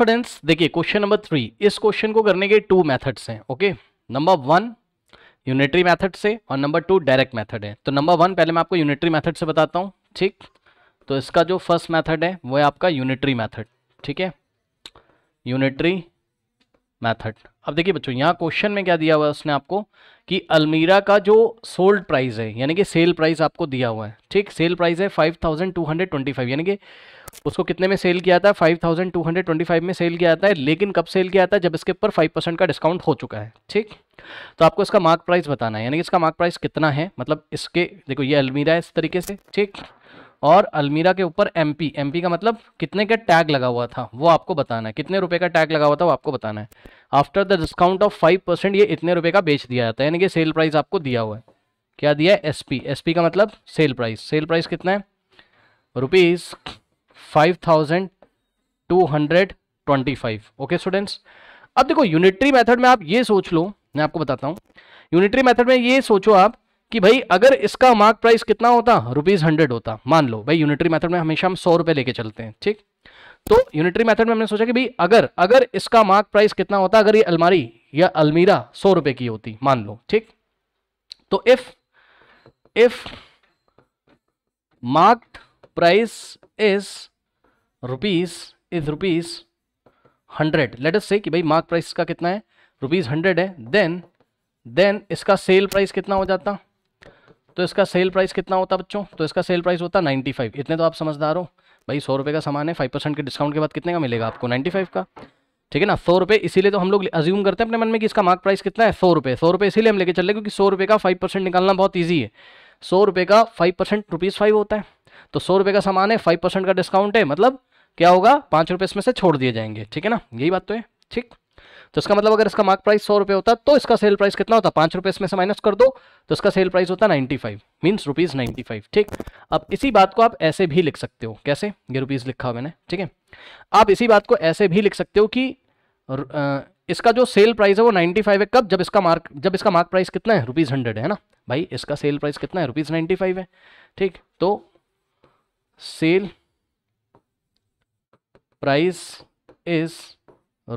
students देखिए question number three इस question को करने के टू मेथड्स हैं okay number one unitary method से और नंबर टू डायरेक्ट मेथड है तो नंबर वन पहले मैं आपको यूनिटरी मेथड से बताता हूँ ठीक तो इसका जो फर्स्ट मेथड है वो है आपका यूनिटरी मेथड ठीक है यूनिटरी मैथड अब देखिए बच्चों यहाँ क्वेश्चन में क्या दिया हुआ है उसने आपको कि अलमीरा का जो सोल्ड प्राइस है यानी कि सेल प्राइस आपको दिया हुआ है ठीक सेल प्राइस है five thousand two hundred twenty five यानी कि उसको कितने में सेल किया था five thousand two hundred twenty five में सेल किया जाता है लेकिन कब सेल किया था है जब इसके ऊपर फाइव परसेंट का डिस्काउंट हो चुका है ठीक तो आपको इसका मार्क प्राइस बताना है यानी कि इसका मार्क प्राइस कितना है मतलब इसके देखो ये अलमीरा है इस तरीके से ठीक और अलमीरा के ऊपर एमपी एमपी का मतलब कितने का टैग लगा हुआ था वो आपको बताना है कितने रुपए का टैग लगा हुआ था वो आपको बताना है after the discount of five percent ये इतने रुपए का बेच दिया जाता है यानी कि सेल प्राइस आपको दिया हुआ है क्या दिया है एस पी एस पी का मतलब सेल प्राइस सेल प्राइस कितना है rupees five thousand two hundred twenty five okay students अब देखो यूनिटरी मैथड में आप ये सोच लो मैं आपको बताता हूँ यूनिटरी मेथड में ये सोचो आप कि भाई अगर इसका मार्क प्राइस कितना होता रुपीज़ हंड्रेड होता मान लो भाई यूनिटरी मेथड में हमेशा हम सौ रुपए लेके चलते हैं ठीक तो यूनिटरी मेथड में हमने सोचा कि भाई अगर अगर इसका मार्क प्राइस कितना होता अगर ये अलमारी या अलमीरा सौ रुपए की होती मान लो ठीक तो if if mark price is rupees is rupees hundred let's say कि भाई मार्क प्राइस का कितना है रुपीज हंड्रेड है देन देन इसका सेल प्राइस कितना हो जाता तो इसका सेल प्राइस कितना होता बच्चों तो इसका सेल प्राइस होता नाइन्टी फाइव इतने तो आप समझदार हो भाई सौ रुपये का सामान है फाइव परसेंट के डिस्काउंट के बाद कितने का मिलेगा आपको नाइन्टी फाइव का ठीक है ना सौ रुपये इसीलिए तो हम लोग अज्यूम करते हैं अपने मन में कि इसका मार्क प्राइस कितना है सौ रुपये सौ रुपये इसीलिए हम लेके चल रहे क्योंकि सौ रुपये का फाइव परसेंट निकालना बहुत ईजी है सौ रुपये का फाइव परसेंट रुपीज़ फाइव होता है तो सौ रुपये का सामान है फाइव परसेंट का डिस्काउंट है मतलब क्या होगा पाँच रुपये इसमें से छोड़ दिए जाएंगे ठीक है ना यही बात तो है ठीक तो इसका मतलब अगर इसका मार्क प्राइस सौ रुपये होता तो इसका सेल प्राइस कितना होता पाँच रुपये इसमें से माइनस कर दो तो इसका सेल प्राइस होता ninety five means rupees ninety five ठीक अब इसी बात को आप ऐसे भी लिख सकते हो कैसे ये रुपीज़ लिखा मैंने ठीक है आप इसी बात को ऐसे भी लिख सकते हो कि इसका जो सेल प्राइस है वो नाइन्टी फाइव है कब जब इसका मार्क जब इसका मार्क प्राइस कितना है रुपीज़ हंड्रेड है ना भाई इसका सेल प्राइस कितना है रुपीज़ नाइन्टी फाइव है ठीक तो sale price is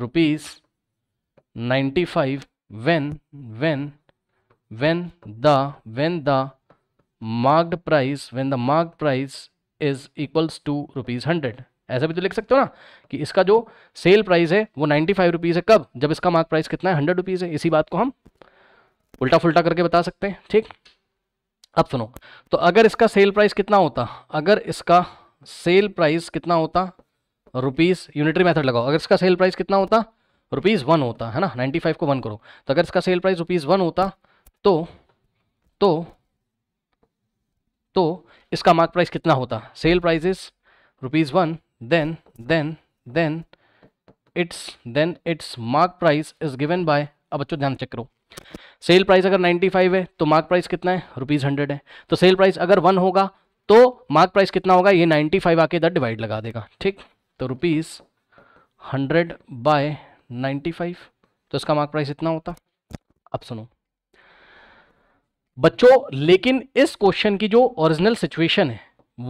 rupees five when when when the when the marked price when the marked price is equals to rupees hundred ऐसा भी तो लिख सकते हो ना कि इसका जो सेल प्राइस है वो नाइन्टी फाइव रुपीज़ है कब जब इसका मार्क प्राइस कितना है हंड्रेड रुपीज़ है इसी बात को हम उल्टा फुल्टा करके बता सकते हैं ठीक अब सुनो तो अगर इसका सेल प्राइस कितना होता अगर इसका सेल प्राइस कितना होता रुपीज़ यूनिटरी मेथड लगाओ अगर इसका सेल प्राइस कितना होता रुपीज़ वन होता है ना नाइन्टी फाइव को वन करो तो अगर इसका सेल प्राइस रुपीज़ वन होता तो तो तो इसका मार्क प्राइस कितना होता sale price is rupees one then then then it's then it's mark price is given by अब बच्चों ध्यान चेक करो सेल प्राइस अगर 95 है तो मार्क प्राइस कितना है रुपीज़ हंड्रेड है तो सेल प्राइस अगर वन होगा तो मार्क प्राइस कितना होगा ये 95 आके इधर डिवाइड लगा देगा ठीक तो rupees hundred by ninety five तो इसका मार्क प्राइस इतना होता अब सुनो बच्चों लेकिन इस क्वेश्चन की जो ओरिजिनल सिचुएशन है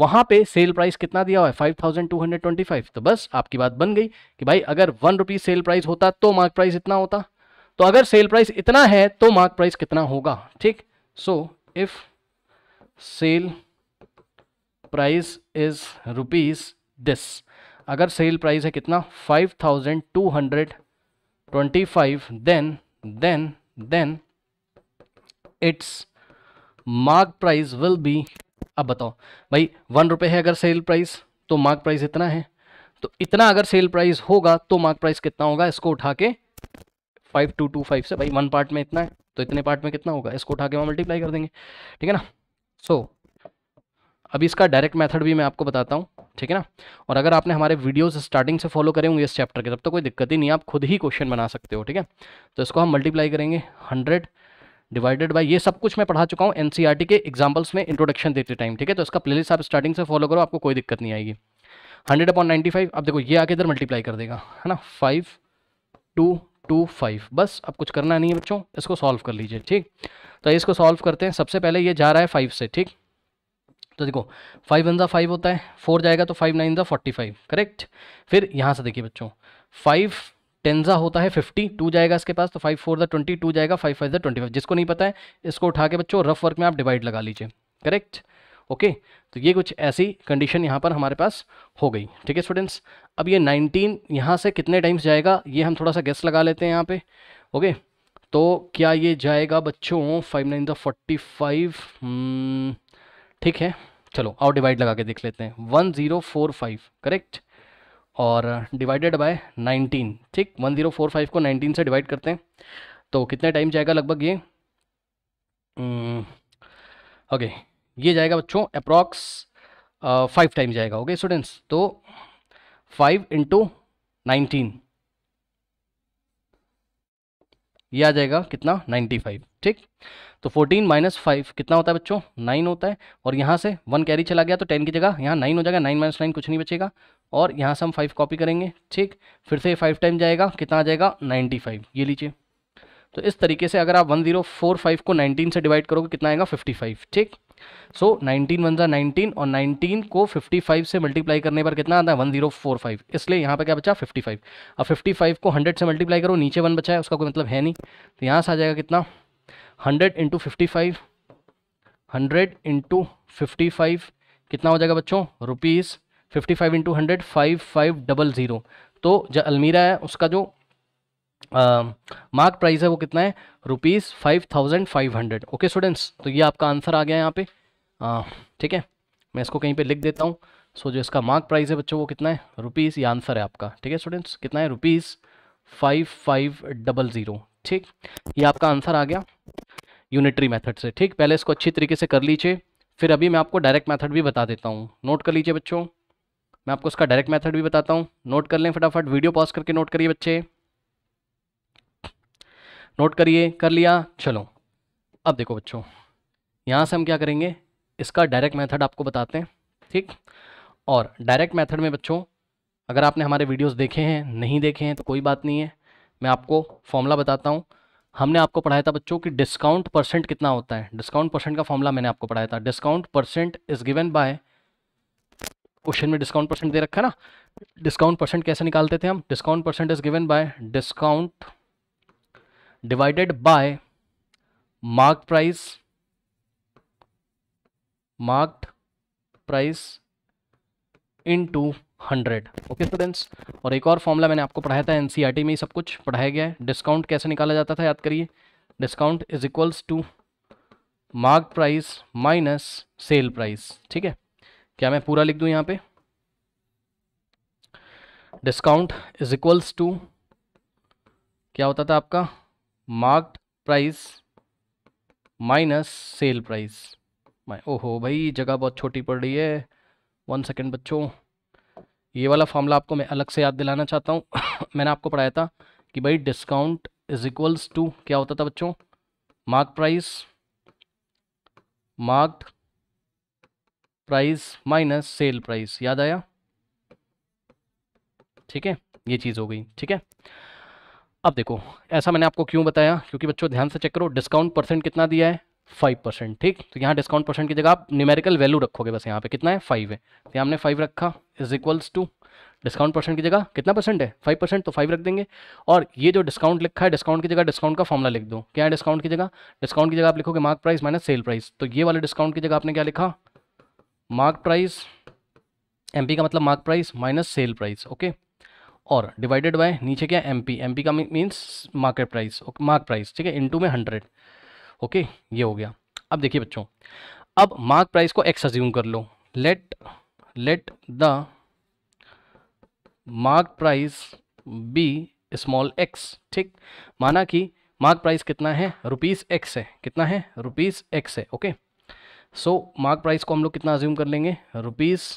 वहां पे सेल प्राइस कितना दिया हुआ है 5,225 हंड्रेड ट्वेंटी तो बस आपकी बात बन गई कि भाई अगर वन रुपीज सेल प्राइस होता तो मार्क प्राइस इतना होता तो अगर सेल प्राइस इतना है तो मार्क प्राइस कितना होगा ठीक so if sale price is rupees this अगर सेल प्राइस है कितना five thousand two hundred 25 then then then its mark price will be अब बताओ भाई वन रुपये है अगर सेल प्राइस तो मार्क प्राइस इतना है तो इतना अगर सेल प्राइस होगा तो मार्क प्राइस कितना होगा इसको उठा के फाइव टू टू फाइव से भाई वन पार्ट में इतना है तो इतने पार्ट में कितना होगा इसको उठा के वहाँ मल्टीप्लाई कर देंगे ठीक है ना सो so, अभी इसका डायरेक्ट मेथड भी मैं आपको बताता हूँ ठीक है ना और अगर आपने हमारे वीडियोस स्टार्टिंग से फॉलो करें होंगे इस चैप्टर के तब तो कोई दिक्कत ही नहीं आप खुद ही क्वेश्चन बना सकते हो ठीक है तो इसको हम मल्टीप्लाई करेंगे हंड्रेड डिवाइडेड बाई ये सब कुछ मैं पढ़ा चुका हूँ एन e के एग्जाम्पल्स में इंट्रोडक्शन देते टाइम ठीक है तो इसका प्लेलिस्ट आप स्टार्टिंग से फॉलो करो आपको कोई दिक्कत नहीं आएगी हंड्रेड अपॉन नाइन्टी फाइव अब देखो ये आके इधर मल्टीप्लाई कर देगा है ना फाइव टू टू फाइव बस अब कुछ करना नहीं है बच्चों इसको सॉल्व कर लीजिए ठीक तो इसको सॉल्व करते हैं सबसे पहले ये जा रहा है फाइव से ठीक तो देखो फाइव वन ज़ा फाइव होता है फोर जाएगा तो फाइव नाइन ज़ा फोर्टी फाइव करेक्ट फिर यहाँ से देखिए बच्चों फाइव टेन ज़ा होता है फिफ्टी टू जाएगा इसके पास तो फाइव फोर ज़ा ट्वेंटी टू जाएगा फाइव फाइव ज़ा ट्वेंटी फाइव जिसको नहीं पता है इसको उठा के बच्चों रफ वर्क में आप डिवाइड लगा लीजिए करेक्ट ओके तो ये कुछ ऐसी कंडीशन यहाँ पर हमारे पास हो गई ठीक है स्टूडेंट्स अब ये नाइनटीन यहाँ से कितने टाइम्स जाएगा ये हम थोड़ा सा गैस लगा लेते हैं यहाँ पर ओके तो क्या ये जाएगा बच्चों फाइव नाइन ज़ा फोर्टी फाइव ठीक है चलो और डिवाइड लगा के देख लेते हैं one zero four five correct और डिवाइडेड बाय नाइनटीन ठीक वन ज़ीरो फोर फाइव को नाइनटीन से डिवाइड करते हैं तो कितने टाइम जाएगा लगभग ये ओके hmm, ये जाएगा बच्चों अप्रॉक्स फाइव टाइम जाएगा ओके स्टूडेंट्स तो फाइव इंटू नाइनटीन ये आ जाएगा कितना नाइन्टी फाइव ठीक तो 14 माइनस फाइव कितना होता है बच्चों नाइन होता है और यहाँ से वन कैरी चला गया तो टेन की जगह यहाँ नाइन हो जाएगा नाइन माइनस नाइन कुछ नहीं बचेगा और यहाँ से हम फाइव कॉपी करेंगे ठीक फिर से फाइव टाइम जाएगा कितना आ जाएगा नाइन्टी फाइव ये लीजिए तो इस तरीके से अगर आप वन जीरो फोर फाइव को नाइनटीन से डिवाइड करोगे कितना आएगा फिफ्टी फाइव ठीक सो नाइनटीन वन ज़ा नाइनटीन और नाइनटीन को फिफ्टी फाइव से मल्टीप्लाई करने पर कितना आता है वन जीरो फोर फाइव इसलिए यहाँ पर क्या बचा फिफ्टी फाइव अब फिफ्टी फाइव को हंड्रेड से मल्टीप्लाई करो नीचे वन बचा है उसका कोई मतलब है नहीं तो यहाँ से आ जाएगा कितना hundred into fifty five hundred into fifty five कितना हो जाएगा बच्चों rupees fifty five into hundred five five double zero तो जो अलमीरा है उसका जो मार्क प्राइस है वो कितना है rupees five thousand five hundred okay students तो ये आपका आंसर आ गया यहाँ पे ठीक है मैं इसको कहीं पे लिख देता हूँ सो so, जो इसका मार्क प्राइस है बच्चों वो कितना है रुपीज़ ये आंसर है आपका ठीक है स्टूडेंट्स कितना है rupees five five double zero ठीक ये आपका आंसर आ गया यूनिटरी मेथड से ठीक पहले इसको अच्छी तरीके से कर लीजिए फिर अभी मैं आपको डायरेक्ट मेथड भी बता देता हूँ नोट कर लीजिए बच्चों मैं आपको उसका डायरेक्ट मेथड भी बताता हूँ नोट कर लें फटाफट वीडियो पॉज करके नोट करिए बच्चे नोट करिए कर लिया चलो अब देखो बच्चों यहाँ से हम क्या करेंगे इसका डायरेक्ट मेथड आपको बताते हैं ठीक और डायरेक्ट मेथड में बच्चों अगर आपने हमारे वीडियोस देखे हैं नहीं देखे हैं तो कोई बात नहीं है मैं आपको फॉर्मूला बताता हूँ हमने आपको पढ़ाया था बच्चों कि डिस्काउंट परसेंट कितना होता है डिस्काउंट परसेंट का फॉर्मूला मैंने आपको पढ़ाया था discount percent is given by question में डिस्काउंट परसेंट दे रखा है ना डिस्काउंट परसेंट कैसे निकालते थे हम discount percent is given by discount divided by mark price marked price into hundred okay students और एक और फॉर्मला मैंने आपको पढ़ाया था एनसीईआरटी e में ही सब कुछ पढ़ाया गया है डिस्काउंट कैसे निकाला जाता था याद करिए discount is equals to mark price minus cell price ठीक है क्या मैं पूरा लिख दूँ यहाँ पे डिस्काउंट इज इक्वल्स टू क्या होता था आपका marked price minus cell price ओहो भाई जगह बहुत छोटी पड़ रही है वन सेकेंड बच्चों ये वाला फॉर्मूला आपको मैं अलग से याद दिलाना चाहता हूँ मैंने आपको पढ़ाया था कि भाई डिस्काउंट इज इक्वल्स टू क्या होता था बच्चों mark price mark price minus cell price याद आया ठीक है ये चीज़ हो गई ठीक है अब देखो ऐसा मैंने आपको क्यों बताया क्योंकि बच्चों ध्यान से चेक करो डिस्काउंट परसेंट कितना दिया है फाइव परसेंट ठीक तो यहाँ डिस्काउंट परसेंट की जगह आप न्यूमेरिकल वैल्यू रखोगे बस यहाँ पे कितना है फाइव है तो यहाँ हमने फाइव रखा is equals to discount percent की जगह कितना परसेंट है फाइव परसेंट तो फाइव रख देंगे और ये जो डिस्काउंट लिखा है डिस्काउंट की जगह डिस्काउंट का फॉर्मला लिख दो क्या है डिस्काउंट की जगह डिस्काउंट की जगह आप लिखोगे mark price minus cell price तो ये वाले डिस्काउंट की जगह आपने क्या लिखा मार्क प्राइस एम का मतलब mark price minus cell price okay और डिवाइडेड बाय नीचे क्या एम पी का means market price mark price ठीक है इंटू में हंड्रेड ओके ये हो गया अब देखिए बच्चों अब मार्क प्राइस को एक्स अज्यूम कर लो let let the mark price be small X ठीक माना कि मार्क प्राइस कितना है रुपीज़ एक्स है कितना है रुपीज़ एक्स है ओके सो मार्क प्राइस को हम लोग कितना अज्यूम कर लेंगे रुपीज़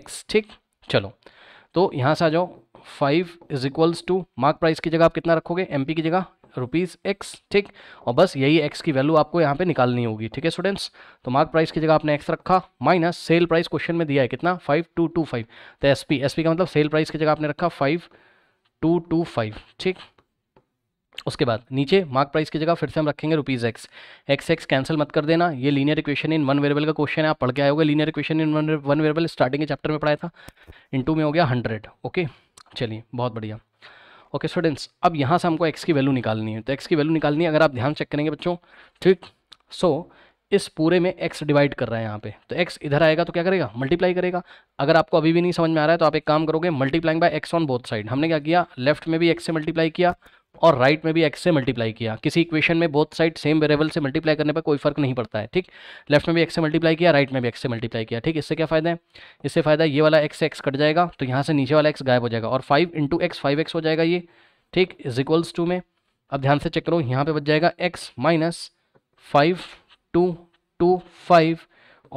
एक्स ठीक चलो तो यहाँ से आ जाओ five is equals to mark price की जगह आप कितना रखोगे एम की जगह रुपीज़ एक्स ठीक और बस यही एक्स की वैल्यू आपको यहाँ पे निकालनी होगी ठीक है स्टूडेंट्स तो मार्क प्राइस की जगह आपने एक्स रखा माइनस सेल प्राइस क्वेश्चन में दिया है कितना फाइव टू टू फाइव तो एस पी एस पी का मतलब सेल प्राइस की जगह आपने रखा फाइव टू टू फाइव ठीक उसके बाद नीचे मार्क प्राइस की जगह फिर से हम रखेंगे rupees X X X cancel मत कर देना ये linear equation in one variable का क्वेश्चन है आप पढ़ के आए होगा linear equation in one one variable starting के चैप्टर में पढ़ाया था इन टू में हो गया हंड्रेड ओके चलिए बहुत बढ़िया ओके स्टूडेंट्स अब यहाँ से हमको एक्स की वैल्यू निकालनी है तो एक्स की वैल्यू निकालनी है अगर आप ध्यान चेक करेंगे बच्चों ठीक सो इस पूरे में एक्स डिवाइड कर रहा है यहाँ पे तो एक्स इधर आएगा तो क्या करेगा मल्टीप्लाई करेगा अगर आपको अभी भी नहीं समझ में आ रहा है तो आप एक काम करोगे multiplying by X on both side हमने क्या किया लेफ्ट में भी एक्स से मल्टीप्लाई किया और राइट right में भी एक्स से मल्टीप्लाई किया किसी इक्वेशन में बोथ साइड सेम वेरेबल से मल्टीप्लाई करने पर कोई फर्क नहीं पड़ता है ठीक लेफ्ट में भी एक्स से मल्टीप्लाई किया राइट right में भी एक्स से मल्टीप्लाई किया ठीक इससे क्या फायदा है इससे फायदा ये वाला एक्स से एक्स कट जाएगा तो यहाँ से नीचे वाला एक्स गायब हो जाएगा और five into X five X हो जाएगा ये ठीक इज इक्वल्स टू में अब ध्यान से चेक करो यहाँ पे बच जाएगा X minus five two two five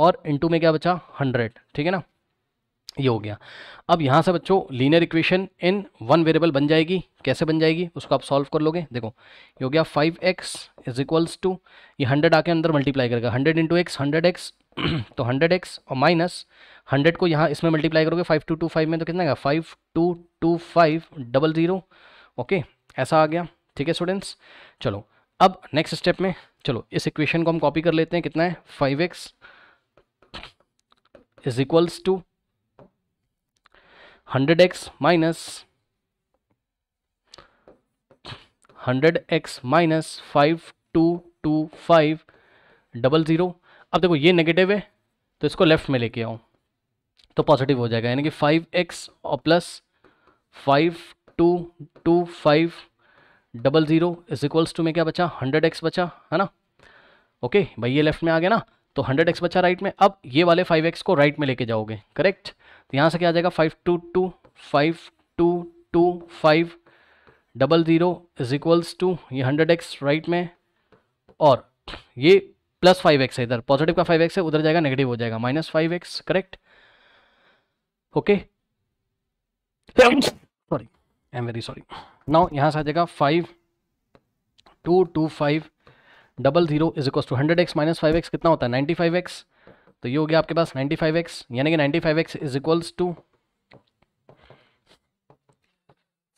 और इंटू में क्या बचा हंड्रेड ठीक है ना ये हो गया अब यहाँ से बच्चों linear equation in one variable बन जाएगी कैसे बन जाएगी उसको आप सॉल्व कर लोगे देखो ये हो गया five X is equals to ये हंड्रेड आके अंदर मल्टीप्लाई करेगा hundred into X hundred X तो हंड्रेड एक्स और माइनस हंड्रेड को यहाँ इसमें मल्टीप्लाई करोगे फाइव टू टू फाइव में तो कितना आएगा five two two five double zero okay ऐसा आ गया ठीक है स्टूडेंट्स चलो अब नेक्स्ट स्टेप में चलो इस इक्वेशन को हम कॉपी कर लेते हैं कितना है five X is equals to hundred X minus hundred X minus five two two five double zero अब देखो ये नेगेटिव है तो इसको लेफ्ट में लेके आऊँ तो पॉजिटिव हो जाएगा यानी कि फाइव एक्स और plus five two two five double zero is equals to में क्या बचा हंड्रेड एक्स बचा है ना ओके भाई ये लेफ्ट में आ गया ना तो हंड्रेड एक्स बचा राइट में अब ये वाले फाइव एक्स को राइट में लेके जाओगे करेक्ट तो यहाँ से क्या आ जाएगा five two two five two two five double zero is equals to ये हंड्रेड एक्स राइट में और ये प्लस फाइव एक्स है इधर पॉजिटिव का फाइव एक्स है उधर जाएगा नेगेटिव हो जाएगा minus five X correct okay sorry I am very sorry now यहाँ से आ जाएगा five two two five double zero is equals to hundred X minus five X कितना होता है नाइन्टी फाइव एक्स तो ये हो गया आपके पास 95x यानी कि 95x is equals to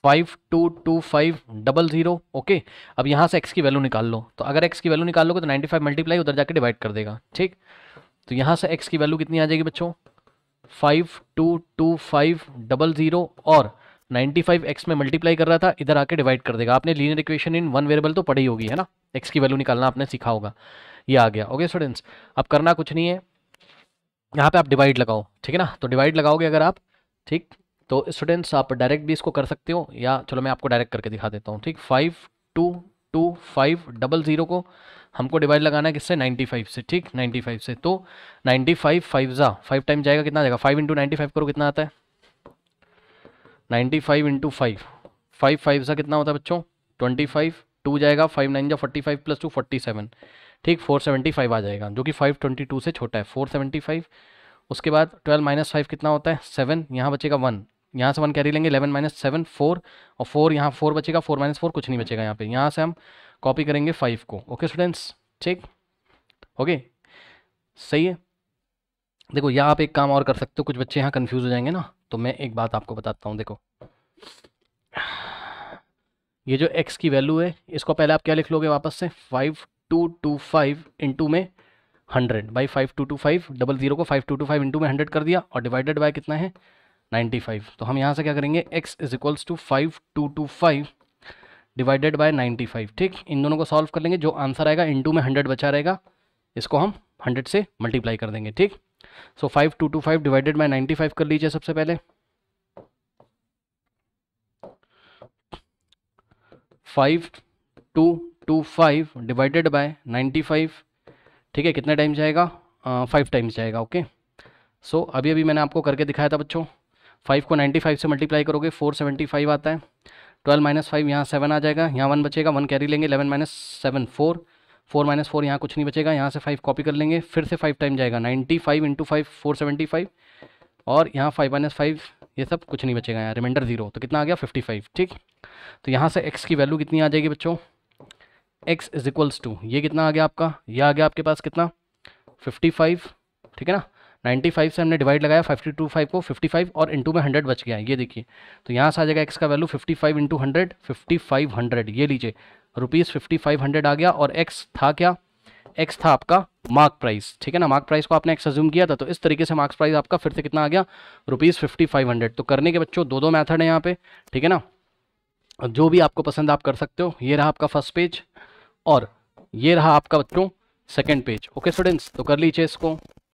five two two five double zero okay अब यहां से एक्स की वैल्यू निकाल लो तो अगर एक्स की वैल्यू निकाल लोगे तो 95 मल्टीप्लाई उधर जाके डिवाइड कर देगा ठीक तो यहां से एक्स की वैल्यू कितनी आ जाएगी बच्चों five two two five double zero और फाइव एक्स में मल्टीप्लाई कर रहा था इधर आके डिवाइड कर देगा आपने linear equation in one variable तो पढ़ी होगी है ना एक्स की वैल्यू निकालना आपने सीखा होगा ये आ गया ओके स्टूडेंट्स अब करना कुछ नहीं है यहाँ पे आप डिवाइड लगाओ ठीक है ना तो डिवाइड लगाओगे अगर आप ठीक तो स्टूडेंट्स आप डायरेक्ट भी इसको कर सकते हो या चलो मैं आपको डायरेक्ट करके दिखा देता हूँ ठीक five two two five double zero को हमको डिवाइड लगाना है किससे नाइन्टी फाइव से ठीक नाइन्टी फाइव से तो नाइन्टी फाइव फाइव ज़ा फाइव टाइम जाएगा कितना जाएगा फाइव इंटू नाइन्टी फाइव करो कितना आता है ninety five into five five five ज़ा कितना होता है बच्चों ट्वेंटी फाइव टू जाएगा फाइव नाइन जा forty five plus two forty seven ठीक 475 आ जाएगा जो कि 522 से छोटा है 475 उसके बाद 12 माइनस फाइव कितना होता है सेवन यहाँ बचेगा वन यहाँ से वन कैरी लेंगे इलेवन माइनस सेवन फोर और फोर यहाँ फोर बचेगा फोर माइनस फोर कुछ नहीं बचेगा यहाँ पे यहाँ से हम कॉपी करेंगे फाइव को ओके स्टूडेंट्स ठीक ओके सही है देखो यहाँ आप एक काम और कर सकते हो कुछ बच्चे यहाँ कन्फ्यूज़ हो जाएंगे ना तो मैं एक बात आपको बताता हूँ देखो ये जो एक्स की वैल्यू है इसको पहले आप क्या लिख लोगे वापस से five two two five into में hundred by five two two five double zero को five two two five into में हंड्रेड कर दिया और डिवाइडेड बाय कितना है नाइन्टी फाइव तो हम यहाँ से क्या करेंगे X is equals to five two two five divided by ninety five ठीक इन दोनों को सॉल्व कर लेंगे जो आंसर आएगा इंटू में हंड्रेड बचा रहेगा इसको हम हंड्रेड से मल्टीप्लाई कर देंगे ठीक so five two two five divided by ninety five कर लीजिए सबसे पहले five two two five divided by ninety five ठीक है कितने टाइम्स जाएगा फाइव टाइम्स जाएगा ओके सो so, अभी अभी मैंने आपको करके दिखाया था बच्चों फाइव को नाइन्टी फाइव से मल्टीप्लाई करोगे फोर सेवेंटी फाइव आता है ट्वेल्व माइनस फाइव यहाँ सेवन आ जाएगा यहाँ वन बचेगा वन कैरी लेंगे eleven minus seven four four minus four यहाँ कुछ नहीं बचेगा यहाँ से फाइव कॉपी कर लेंगे फिर से फाइव टाइम जाएगा ninety five into five four seventy five और यहाँ फाइव माइनस फाइव ये सब कुछ नहीं बचेगा यहाँ रिमाइंडर जीरो तो कितना आ गया फिफ्टी फाइव ठीक तो यहाँ से एक्स की वैल्यू कितनी आ जाएगी बच्चों एक्स इज इक्वल्स टू ये कितना आ गया आपका ये आ गया आपके पास कितना फिफ्टी फाइव ठीक है ना नाइन्टी फाइव से हमने डिवाइड लगाया फिफ्टी टू फाइव को फिफ्टी फाइव और इंटू में हंड्रेड बच गया ये देखिए तो यहाँ से आ जाएगा एक्स का value fifty five into hundred fifty five hundred ये लीजिए रुपीज़ फिफ्टी फाइव हंड्रेड आ गया और एक्स था क्या एक्स था आपका मार्क प्राइस ठीक है ना मार्क प्राइस को आपने एक्स एज्यूम किया था तो इस तरीके से मार्क्स प्राइस आपका फिर से कितना आ गया रुपीज़ फिफ्टी फाइव हंड्रेड तो करने के बच्चों दो दो मैथड है यहाँ पे ठीक है ना जो भी आपको पसंद आप कर सकते हो ये रहा आपका फर्स्ट पेज और ये रहा आपका बच्चों सेकेंड पेज ओके स्टूडेंट्स तो कर लीजिए इसको